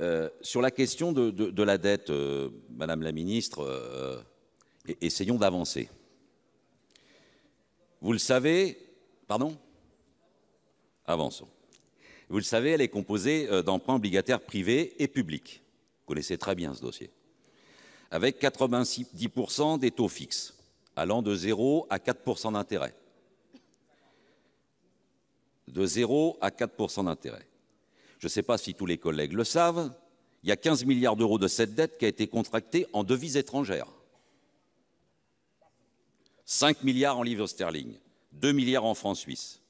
Euh, sur la question de, la dette, euh, Madame la Ministre, euh, essayons d'avancer. Vous le savez, pardon Avançons. Vous le savez, elle est composée d'emprunts obligataires privés et publics. Vous connaissez très bien ce dossier. Avec 90% des taux fixes, allant de 0 à 4% d'intérêt. De 0 à 4% d'intérêt je ne sais pas si tous les collègues le savent, il y a 15 milliards d'euros de cette dette qui a été contractée en devises étrangères. 5 milliards en livres sterling, 2 milliards en francs suisses.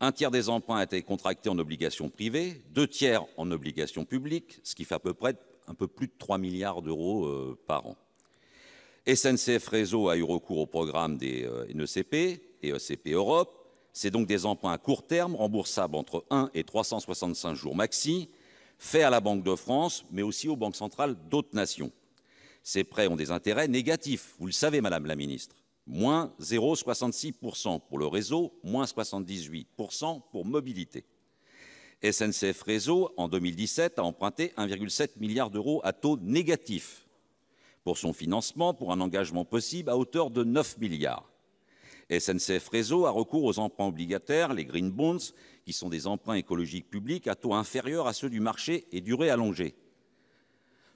Un tiers des emprunts a été contracté en obligations privées, deux tiers en obligations publiques, ce qui fait à peu près un peu plus de 3 milliards d'euros euh, par an. SNCF Réseau a eu recours au programme des euh, NECP et ECP Europe c'est donc des emprunts à court terme, remboursables entre 1 et 365 jours maxi, faits à la Banque de France, mais aussi aux banques centrales d'autres nations. Ces prêts ont des intérêts négatifs, vous le savez, Madame la Ministre. Moins 0,66% pour le réseau, moins 78% pour mobilité. SNCF Réseau, en 2017, a emprunté 1,7 milliard d'euros à taux négatif pour son financement, pour un engagement possible à hauteur de 9 milliards. SNCF Réseau a recours aux emprunts obligataires, les green bonds, qui sont des emprunts écologiques publics à taux inférieur à ceux du marché et durée allongée.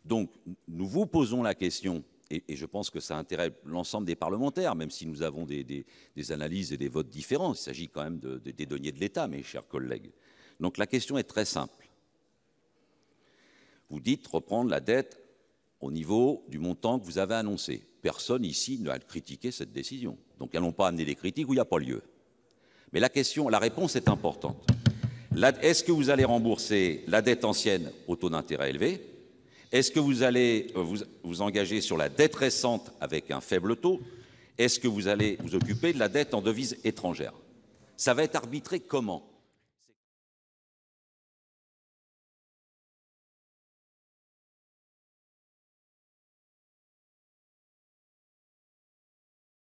Donc, nous vous posons la question, et, je pense que ça intéresse l'ensemble des parlementaires, même si nous avons des, analyses et des votes différents. Il s'agit quand même de, des deniers de l'État, mes chers collègues. Donc, la question est très simple. Vous dites reprendre la dette au niveau du montant que vous avez annoncé personne ici ne n'a critiqué cette décision. Donc elles n'ont pas amené des critiques où il n'y a pas lieu. Mais la question, la réponse est importante. Est-ce que vous allez rembourser la dette ancienne au taux d'intérêt élevé Est-ce que vous allez euh, vous, vous, engager sur la dette récente avec un faible taux Est-ce que vous allez vous occuper de la dette en devise étrangère Ça va être arbitré comment